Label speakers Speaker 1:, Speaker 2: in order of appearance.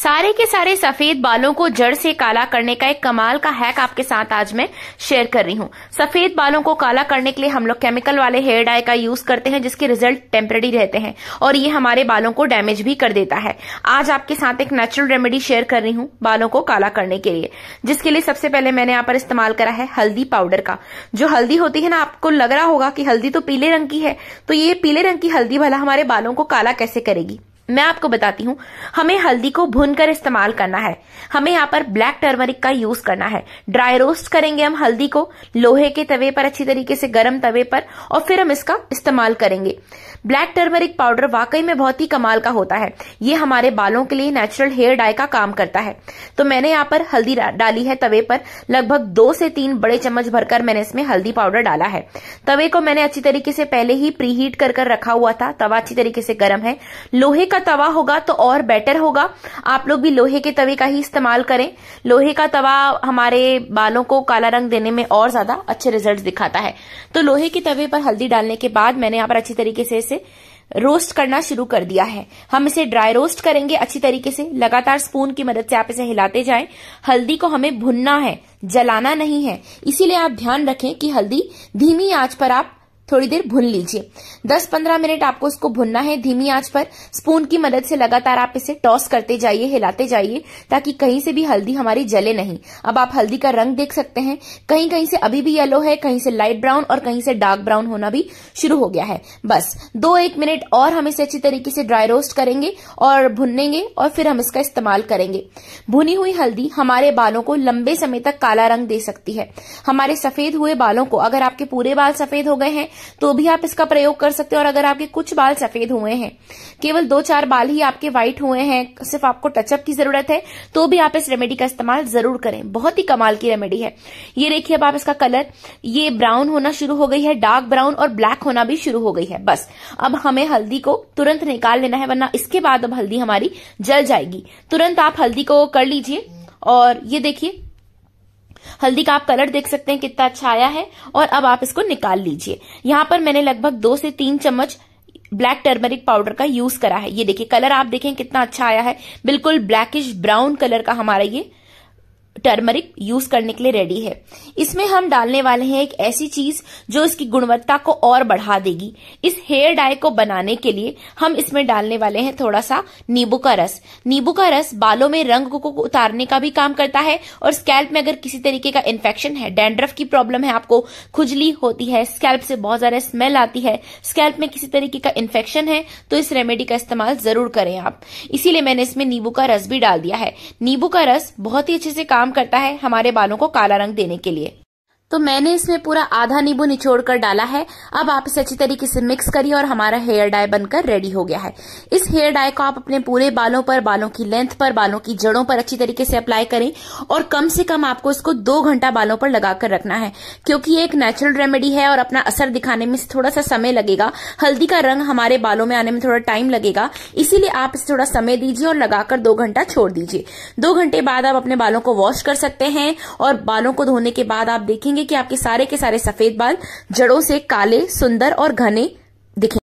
Speaker 1: सारे के सारे सफेद बालों को जड़ से काला करने का एक कमाल का हैक आपके साथ आज मैं शेयर कर रही हूँ सफेद बालों को काला करने के लिए हम लोग केमिकल वाले हेयर डाई का यूज करते हैं जिसके रिजल्ट टेम्पररी रहते हैं और ये हमारे बालों को डैमेज भी कर देता है आज आपके साथ एक नेचुरल रेमेडी शेयर कर रही हूँ बालों को काला करने के लिए जिसके लिए सबसे पहले मैंने यहाँ पर इस्तेमाल करा है हल्दी पाउडर का जो हल्दी होती है ना आपको लग रहा होगा कि हल्दी तो पीले रंग की है तो ये पीले रंग की हल्दी भला हमारे बालों को काला कैसे करेगी मैं आपको बताती हूँ हमें हल्दी को भूनकर इस्तेमाल करना है हमें यहाँ पर ब्लैक टर्मरिक का यूज करना है ड्राई रोस्ट करेंगे हम हल्दी को लोहे के तवे पर अच्छी तरीके से गर्म तवे पर और फिर हम इसका इस्तेमाल करेंगे ब्लैक टर्मरिक पाउडर वाकई में बहुत ही कमाल का होता है ये हमारे बालों के लिए नेचुरल हेयर डाई का काम करता है तो मैंने यहाँ पर हल्दी डाली है तवे पर लगभग दो से तीन बड़े चम्मच भरकर मैंने इसमें हल्दी पाउडर डाला है तवे को मैंने अच्छी तरीके से पहले ही प्रीहीट कर कर रखा हुआ था तवा अच्छी तरीके से गर्म है लोहे का तवा होगा तो और बेटर होगा आप लोग भी लोहे के तवे का ही इस्तेमाल करें लोहे का तवा हमारे बालों को काला रंग देने में और ज्यादा अच्छे रिजल्ट दिखाता है तो लोहे के तवे पर हल्दी डालने के बाद मैंने यहाँ पर अच्छी तरीके से इसे रोस्ट करना शुरू कर दिया है हम इसे ड्राई रोस्ट करेंगे अच्छी तरीके से लगातार स्पून की मदद से आप इसे हिलाते जाएं हल्दी को हमें भुनना है जलाना नहीं है इसीलिए आप ध्यान रखें कि हल्दी धीमी आंच पर आप थोड़ी देर भून लीजिए 10-15 मिनट आपको इसको भुनना है धीमी आंच पर स्पून की मदद से लगातार आप इसे टॉस करते जाइए हिलाते जाइए ताकि कहीं से भी हल्दी हमारी जले नहीं अब आप हल्दी का रंग देख सकते हैं कहीं कहीं से अभी भी येलो है कहीं से लाइट ब्राउन और कहीं से डार्क ब्राउन होना भी शुरू हो गया है बस दो एक मिनट और हम इसे अच्छी तरीके से ड्राई रोस्ट करेंगे और भुनेंगे और फिर हम इसका इस्तेमाल करेंगे भुनी हुई हल्दी हमारे बालों को लंबे समय तक काला रंग दे सकती है हमारे सफेद हुए बालों को अगर आपके पूरे बाल सफेद हो गए हैं तो भी आप इसका प्रयोग कर सकते हो और अगर आपके कुछ बाल सफेद हुए हैं केवल दो चार बाल ही आपके व्हाइट हुए हैं सिर्फ आपको टचअप की जरूरत है तो भी आप इस रेमेडी का इस्तेमाल जरूर करें बहुत ही कमाल की रेमेडी है ये देखिए अब आप इसका कलर ये ब्राउन होना शुरू हो गई है डार्क ब्राउन और ब्लैक होना भी शुरू हो गई है बस अब हमें हल्दी को तुरंत निकाल लेना है वरना इसके बाद अब हल्दी हमारी जल जाएगी तुरंत आप हल्दी को कर लीजिए और ये देखिए हल्दी का आप कलर देख सकते हैं कितना अच्छा आया है और अब आप इसको निकाल लीजिए यहाँ पर मैंने लगभग दो से तीन चम्मच ब्लैक टर्मरिक पाउडर का यूज करा है ये देखिए कलर आप देखें कितना अच्छा आया है बिल्कुल ब्लैकिश ब्राउन कलर का हमारा ये टर्मरिक यूज करने के लिए रेडी है इसमें हम डालने वाले हैं एक ऐसी चीज जो इसकी गुणवत्ता को और बढ़ा देगी इस हेयर डाई को बनाने के लिए हम इसमें डालने वाले हैं थोड़ा सा नींबू का रस नींबू का रस बालों में रंग को उतारने का भी काम करता है और स्कैल्प में अगर किसी तरीके का इन्फेक्शन है डेंड्रफ की प्रॉब्लम है आपको खुजली होती है स्कैल्प से बहुत ज्यादा स्मेल आती है स्कैल्प में किसी तरीके का इन्फेक्शन है तो इस रेमेडी का इस्तेमाल जरूर करें आप इसीलिए मैंने इसमें नींबू का रस भी डाल दिया है नींबू का रस बहुत ही अच्छे से काम करता है हमारे बालों को काला रंग देने के लिए तो मैंने इसमें पूरा आधा नींबू निचोड़ कर डाला है अब आप इसे अच्छी तरीके से मिक्स करिए और हमारा हेयर डाई बनकर रेडी हो गया है इस हेयर डाई को आप अपने पूरे बालों पर बालों की लेंथ पर बालों की जड़ों पर अच्छी तरीके से अप्लाई करें और कम से कम आपको इसको दो घंटा बालों पर लगाकर रखना है क्योंकि ये एक नेचुरल रेमेडी है और अपना असर दिखाने में थोड़ा सा समय लगेगा हल्दी का रंग हमारे बालों में आने में थोड़ा टाइम लगेगा इसीलिए आप इसे थोड़ा समय दीजिए और लगाकर दो घंटा छोड़ दीजिए दो घंटे बाद आप अपने बालों को वॉश कर सकते हैं और बालों को धोने के बाद आप देखेंगे कि आपके सारे के सारे सफेद बाल जड़ों से काले सुंदर और घने दिखें